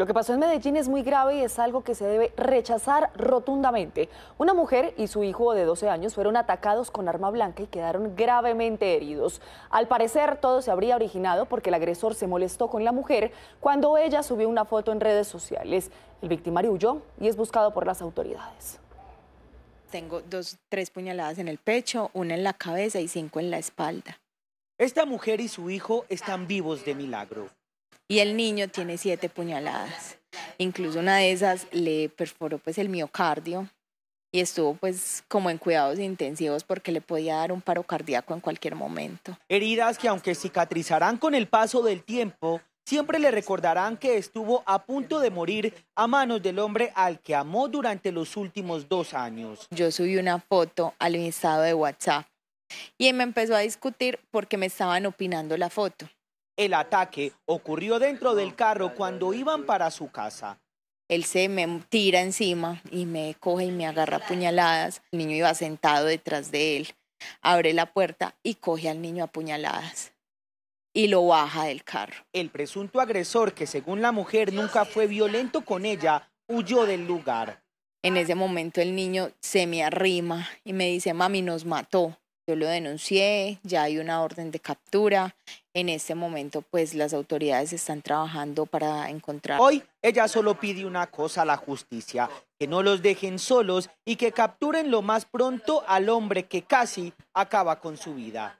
Lo que pasó en Medellín es muy grave y es algo que se debe rechazar rotundamente. Una mujer y su hijo de 12 años fueron atacados con arma blanca y quedaron gravemente heridos. Al parecer, todo se habría originado porque el agresor se molestó con la mujer cuando ella subió una foto en redes sociales. El victimario huyó y es buscado por las autoridades. Tengo dos, tres puñaladas en el pecho, una en la cabeza y cinco en la espalda. Esta mujer y su hijo están vivos de milagro y el niño tiene siete puñaladas. Incluso una de esas le perforó pues el miocardio y estuvo pues como en cuidados intensivos porque le podía dar un paro cardíaco en cualquier momento. Heridas que aunque cicatrizarán con el paso del tiempo, siempre le recordarán que estuvo a punto de morir a manos del hombre al que amó durante los últimos dos años. Yo subí una foto al estado de WhatsApp y me empezó a discutir porque me estaban opinando la foto el ataque ocurrió dentro del carro cuando iban para su casa. Él se me tira encima y me coge y me agarra a puñaladas. El niño iba sentado detrás de él. Abre la puerta y coge al niño a puñaladas y lo baja del carro. El presunto agresor, que según la mujer nunca fue violento con ella, huyó del lugar. En ese momento el niño se me arrima y me dice, mami, nos mató. Yo lo denuncié, ya hay una orden de captura. En este momento, pues las autoridades están trabajando para encontrar. Hoy ella solo pide una cosa a la justicia, que no los dejen solos y que capturen lo más pronto al hombre que casi acaba con su vida.